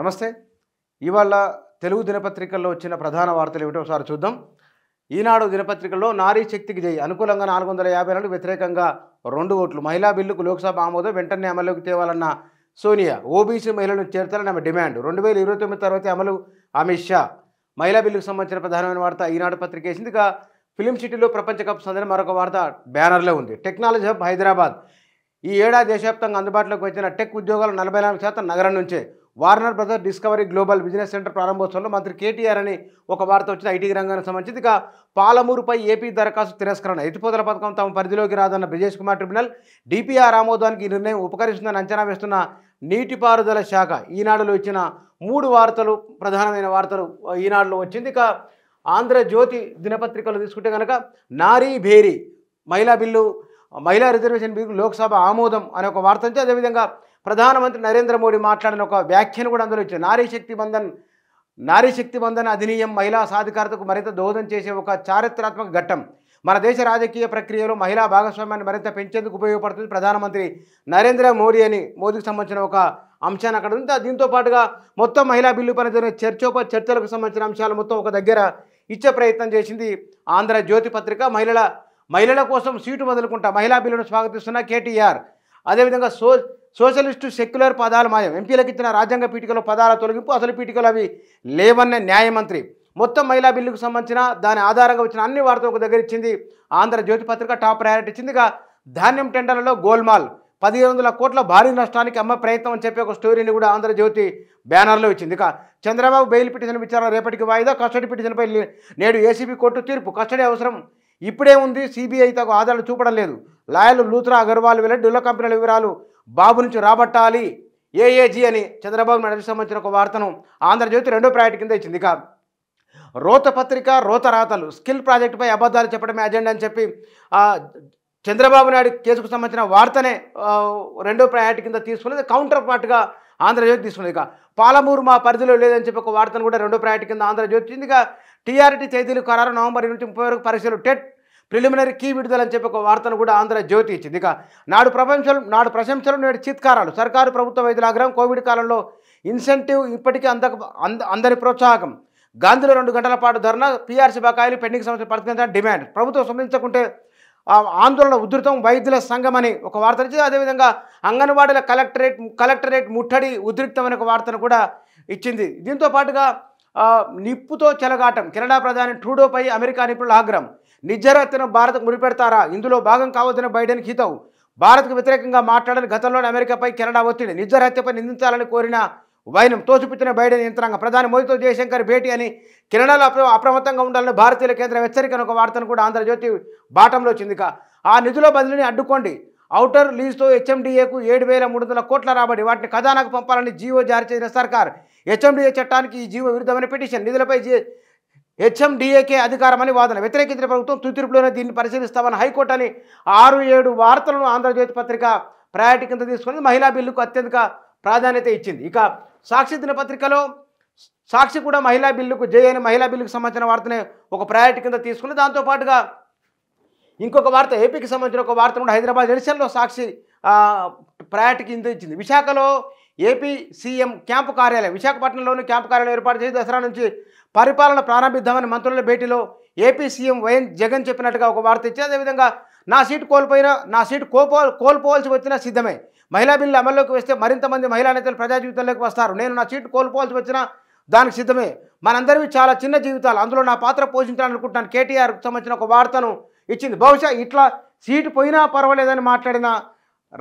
నమస్తే ఇవాళ తెలుగు దినపత్రికల్లో వచ్చిన ప్రధాన వార్తలు ఏమిటో ఒకసారి చూద్దాం ఈనాడు దినపత్రికల్లో నారీ శక్తికి జై అనుకూలంగా నాలుగు వందల యాభై రెండు వ్యతిరేకంగా రెండు ఓట్లు మహిళా బిల్లుకు లోక్సభ ఆమోదం వెంటనే అమలుకి తేవాలన్న సోనియా ఓబీసీ మహిళలను చేర్చాలని ఆమె డిమాండ్ రెండు వేల ఇరవై తొమ్మిది తర్వాత అమలు అమిత్ షా మహిళా బిల్లుకు సంబంధించిన ప్రధానమైన వార్త ఈనాడు పత్రిక వేసింది ఇక ఫిలిం సిటీలో ప్రపంచ కప్ సందర్భ మరొక వార్త బ్యానర్లో ఉంది టెక్నాలజీ హబ్ హైదరాబాద్ ఈ ఏడాది దేశవ్యాప్తంగా అందుబాటులోకి వచ్చిన టెక్ ఉద్యోగాలు నలభై నాలుగు శాతం నగరం నుంచే Warner Brother Discovery global business center ప్రారంభోత్సవంలో మంత్రి కేటీఆర్ అని ఒక వార్త వచ్చిన ఐటీ రంగానికి సంబంధించి ఇక పాలమూరుపై ఏపీ దరఖాస్తు తిరస్కరణ ఎత్తిపోతల పథకం తమ పరిధిలోకి రాదన్న బ్రిజేష్ కుమార్ ట్రిబ్యునల్ డిపిఆర్ ఆమోదానికి ఈ నిర్ణయం ఉపకరిస్తుందని అంచనా వేస్తున్న నీటిపారుదల శాఖ ఈనాడులో ఇచ్చిన మూడు వార్తలు ప్రధానమైన వార్తలు ఈనాడులో వచ్చింది ఇక ఆంధ్రజ్యోతి దినపత్రికలు తీసుకుంటే కనుక నారీ భేరీ మహిళా బిల్లు మహిళా రిజర్వేషన్ బిల్లు లోక్సభ ఆమోదం అనే ఒక వార్త నుంచి అదేవిధంగా ప్రధానమంత్రి నరేంద్ర మోడీ మాట్లాడిన ఒక వ్యాఖ్యను కూడా అందులో ఇచ్చారు నారీ శక్తి బంధన్ నారీ శక్తి బంధన్ అధినియం మహిళా సాధికారతకు మరింత దోహదం చేసే ఒక చారిత్రాత్మక ఘట్టం మన దేశ రాజకీయ ప్రక్రియలో మహిళా భాగస్వామ్యాన్ని మరింత పెంచేందుకు ఉపయోగపడుతుంది ప్రధానమంత్రి నరేంద్ర మోడీ అని మోదీకి సంబంధించిన ఒక అంశాన్ని అక్కడ ఉంది దీంతో పాటుగా మొత్తం మహిళా బిల్లు పైన జరిగిన చర్చోప చర్చలకు సంబంధించిన అంశాలు మొత్తం ఒక దగ్గర ఇచ్చే ప్రయత్నం చేసింది ఆంధ్రజ్యోతి పత్రిక మహిళల మహిళల కోసం సీటు వదులుకుంటా మహిళా బిల్లును స్వాగతిస్తున్న కేటీఆర్ అదేవిధంగా సో సోషలిస్టు సెక్యులర్ పదాలు మాయం ఎంపీలకు ఇచ్చిన రాజ్యాంగ పీఠికలో పదాల తొలగింపు అసలు పీఠికలు అవి లేవన్న న్యాయమంత్రి మొత్తం మహిళా బిల్లుకు సంబంధించిన దాని ఆధారంగా వచ్చిన అన్ని వార్తలు ఒక దగ్గర ఇచ్చింది ఆంధ్రజ్యోతి పత్రిక టాప్ ప్రయారిటీ ఇచ్చింది ఇక ధాన్యం టెండర్లలో గోల్మాల్ పదిహేను వందల కోట్ల భారీ నష్టానికి అమ్మ ప్రయత్నం అని చెప్పి ఒక స్టోరీని కూడా ఆంధ్రజ్యోతి బ్యానర్లో ఇచ్చింది ఇక చంద్రబాబు బెయిల్ పిటిషన్ విచారణ రేపటికి వాయిదా కస్టడీ పిటిషన్పై నేడు ఏసీబీ కోర్టు తీర్పు కస్టడీ అవసరం ఇప్పుడే ఉంది సిబిఐ తగు ఆధారాలు చూపడం లేదు లాయర్లు లూత్రా అగర్వాల్ వెళ్ళి డొల్ల కంపెనీల వివరాలు బాబు నుంచి రాబట్టాలి ఏఏజీ అని చంద్రబాబు నాయుడు సంబంధించిన ఒక వార్తను ఆంధ్రజ్యోతి రెండో ప్రయాటి కింద ఇచ్చింది కాదు రోత పత్రిక రోత రాతలు స్కిల్ ప్రాజెక్టుపై అబద్ధాలు చెప్పడమే అజెండా అని చెప్పి చంద్రబాబు నాయుడు కేసుకు సంబంధించిన వార్తనే రెండో ప్రయారిటీ కింద తీసుకున్నది కౌంటర్ పార్ట్గా ఆంధ్రజ్యోతి తీసుకున్నది ఇక పాలమూరు మా పరిధిలో లేదని చెప్పి ఒక వార్తను కూడా రెండో ప్రయారిటీ కింద ఆంధ్రజ్యోతి ఇక టీఆర్టీ తేదీలు ఖరారు నవంబర్ నుంచి ముప్పై వరకు పరీక్షలు టెట్ ప్రిలిమినరీ కీ విడుదలని చెప్పి ఒక వార్తను కూడా ఆంధ్రజ్యోతి ఇచ్చింది ఇక నాడు ప్రపంచం నాడు ప్రశంసలు నేడు చిత్కారాలు సర్కారు ప్రభుత్వ వైద్యుల ఆగ్రహం కోవిడ్ కాలంలో ఇన్సెంటివ్ ఇప్పటికీ అందక అందరి ప్రోత్సాహకం గాంధీలో రెండు గంటల పాటు ధర్నా పీఆర్సీ బకాయిలు పెండింగ్ సమస్యలు పడుతుంది డిమాండ్ ప్రభుత్వం సంబంధించకుంటే ఆందోళన ఉధృతం వైద్యుల సంఘం అని ఒక వార్త నుంచి అదేవిధంగా అంగన్వాడీల కలెక్టరేట్ కలెక్టరేట్ ముట్టడి ఉద్రిక్తం అనే ఒక వార్తను కూడా ఇచ్చింది దీంతో పాటుగా నిప్పుతో చెలగాటం కెనడా ప్రధాని ట్రూడోపై అమెరికా నిపుణుల ఆగ్రహం నిజరత్ను భారత్కు ముడిపెడతారా ఇందులో భాగం కావద్దని బైడెన్ హితవు భారత్కు వ్యతిరేకంగా మాట్లాడని గతంలోని అమెరికాపై కెనడా ఒత్తిడి నిజరహత్యపై నిందించాలని కోరిన వైనం తోసిపుచ్చిన బైడెన్ యంత్రాంగం ప్రధాని మోదీతో జయశంకర్ భేటీ అని కెనడాలో అప్రమత్తంగా ఉండాలని భారతీయుల కేంద్రం హెచ్చరికను ఒక వార్తను కూడా ఆంధ్రజ్యోతి బాటంలో వచ్చిందిక ఆ నిధుల బదిలీని అడ్డుకోండి ఔటర్ లీజ్తో హెచ్ఎండిఏకు ఏడు వేల మూడు వందల కోట్ల రాబడి వాటిని ఖజానాకు పంపాలని జీవో జారీ చేసిన సర్కార్ హెచ్ఎండిఏ చట్టానికి ఈ జీవో విరుద్ధమైన పిటిషన్ నిధులపై హెచ్ఎండిఏకే అధికారమని వాదన వ్యతిరేకించిన ప్రభుత్వం తుదిరుపులోనే దీన్ని పరిశీలిస్తామని హైకోర్టు అని ఆరు ఏడు వార్తలను ఆంధ్రజ్యోతి పత్రిక ప్రయాటి కింద తీసుకుని మహిళా బిల్లుకు అత్యంత ప్రాధాన్యత ఇచ్చింది ఇక సాక్షి దినపత్రికలో సాక్షి కూడా మహిళా బిల్లుకు జే అని మహిళా బిల్లుకు సంబంధించిన వార్తనే ఒక ప్రయారిటీ కింద తీసుకుని దాంతోపాటుగా ఇంకొక వార్త ఏపీకి సంబంధించిన ఒక వార్త కూడా హైదరాబాద్ ఎడిషన్లో సాక్షి ప్రయారిటీ కింద ఇచ్చింది విశాఖలో ఏపీ సీఎం క్యాంపు కార్యాలయం విశాఖపట్నంలోని క్యాంపు కార్యాలయం ఏర్పాటు చేసి దసరా నుంచి పరిపాలన ప్రారంభిద్దామని మంత్రుల భేటీలో ఏపీ సీఎం వైఎన్ జగన్ చెప్పినట్టుగా ఒక వార్త ఇచ్చి అదేవిధంగా నా సీటు కోల్పోయినా నా సీటు కోల్పో కోల్పోవాల్సి వచ్చినా సిద్ధమే మహిళా బిల్లు అమల్లోకి వస్తే మరింత మంది మహిళా నేతలు ప్రజా జీవితంలోకి వస్తారు నేను నా సీటు కోల్పోవాల్సి వచ్చినా దానికి సిద్ధమే మనందరివి చాలా చిన్న జీవితాలు అందులో నా పాత్ర పోషించాలనుకుంటున్నాను కేటీఆర్కు సంబంధించిన ఒక వార్తను ఇచ్చింది బహుశా ఇట్లా సీటు పోయినా పర్వాలేదని మాట్లాడిన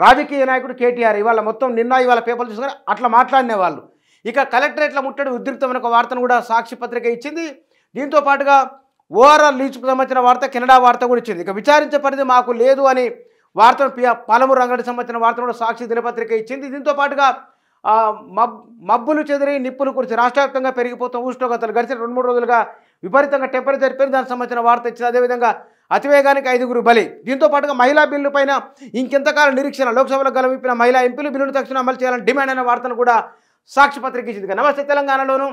రాజకీయ నాయకుడు కేటీఆర్ ఇవాళ మొత్తం నిన్న ఇవాళ పేపర్లు చూసుకొని అట్లా మాట్లాడినే వాళ్ళు ఇక కలెక్టరేట్ల ముట్టడి ఉద్రిక్తమైన ఒక వార్తను కూడా సాక్షి పత్రిక ఇచ్చింది దీంతో పాటుగా ఓవరాల్ లీచ్కు సంబంధించిన వార్త కెనడా వార్త కూడా ఇచ్చింది ఇక విచారించే పరిధి మాకు లేదు అని వార్తను పాలమూరు అంగడి సంబంధించిన వార్తను కూడా సాక్షి దినపత్రిక ఇచ్చింది దీంతో పాటుగా మబ్బులు చెదిరి నిప్పులు కురిచి రాష్ట్ర వ్యాప్తంగా పెరిగిపోతున్న ఉష్ణోగ్రతలు గడిచిన రెండు మూడు రోజులుగా విపరీతంగా టెంపరేచర్ పెరిగి దానికి సంబంధించిన వార్త ఇచ్చింది అదేవిధంగా అతివేగానికి ఐదుగురు బలి దీంతో పాటుగా మహిళా బిల్లు పైన ఇంకెంతకాల నిరీక్షణ లోక్సభలో గలవిప్పిన మహిళా ఎంపీలు బిల్లును తక్షణం అమలు చేయాలని డిమాండ్ అయిన వార్తను కూడా సాక్షి పత్రిక ఇచ్చింది నమస్తే తెలంగాణలోనూ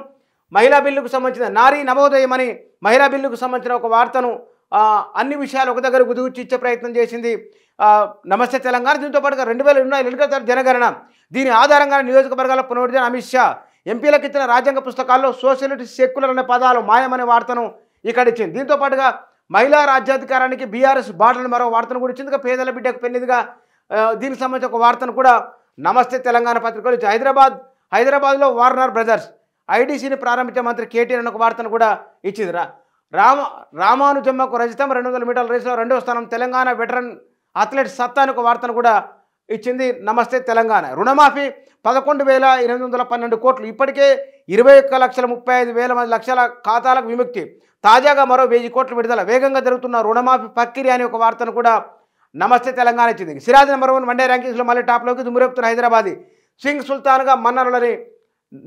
మహిళా బిల్లుకు సంబంధించిన నారీ నవోదయం అని మహిళా బిల్లుకు సంబంధించిన ఒక వార్తను అన్ని విషయాలు ఒక దగ్గర ఇచ్చే ప్రయత్నం చేసింది నమస్తే తెలంగాణ దీంతో పాటుగా రెండు వేల ఇరవై ఎన్నికల జనగణన దీని ఆధారంగా నియోజకవర్గాల పునరుద్ధరణ అమిత్ షా ఎంపీలకు ఇచ్చిన రాజ్యాంగ పుస్తకాల్లో సోషలిస్ట్ సెక్యులర్ అనే పదాలు మాయమనే వార్తను ఇక్కడ ఇచ్చింది దీంతో పాటుగా మహిళా రాజ్యాధికారానికి బీఆర్ఎస్ బాటలు మరో వార్తను కూడా ఇచ్చింది పేదల బిడ్డకు పెన్నిదిగా దీనికి సంబంధించిన ఒక వార్తను కూడా నమస్తే తెలంగాణ పత్రికలు ఇచ్చి హైదరాబాద్ హైదరాబాద్లో వార్నర్ బ్రదర్స్ ఐడిసిని ప్రారంభించే మంత్రి కేటీఆర్ అనే ఒక వార్తను కూడా ఇచ్చిందిరా రామ రామానుజమ్మకు రజితం రెండు వందల మీటర్ల రేసులో రెండవ స్థానం తెలంగాణ వెటరన్ అథ్లెట్ సత్తా అని ఒక వార్తను కూడా ఇచ్చింది నమస్తే తెలంగాణ రుణమాఫీ పదకొండు వేల ఎనిమిది వందల పన్నెండు కోట్లు ఇప్పటికే ఇరవై ఒక్క లక్షల ముప్పై ఐదు వేల మంది లక్షల ఖాతాలకు విముక్తి తాజాగా మరో వెయ్యి కోట్లు విడుదల వేగంగా జరుగుతున్న రుణమాఫీ ప్రక్రియ అనే ఒక వార్తను కూడా నమస్తే తెలంగాణ ఇచ్చింది సిరాజ్ నెంబర్ వన్ వన్డే ర్యాంకింగ్స్లో మళ్ళీ టాప్లోకి దుమ్మురేపుతున్న హైదరాబాద్ సింగ్ సుల్తాన్గా మన్నరులని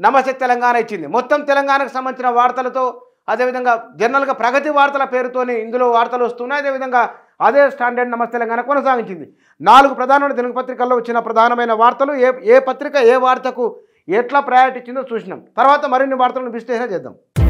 నమస్తే తెలంగాణ ఇచ్చింది మొత్తం తెలంగాణకు సంబంధించిన వార్తలతో అదేవిధంగా జనరల్గా ప్రగతి వార్తల పేరుతోనే ఇందులో వార్తలు వస్తున్నాయి అదేవిధంగా అదే స్టాండర్డ్ నమస్తే తెలంగాణ కొనసాగించింది నాలుగు ప్రధానమైన తెలుగు పత్రికల్లో వచ్చిన ప్రధానమైన వార్తలు ఏ ఏ పత్రిక ఏ వార్తకు ఎట్లా ప్రయారిటీ ఇచ్చిందో చూసినాం తర్వాత మరిన్ని వార్తలను విశ్లేషణ చేద్దాం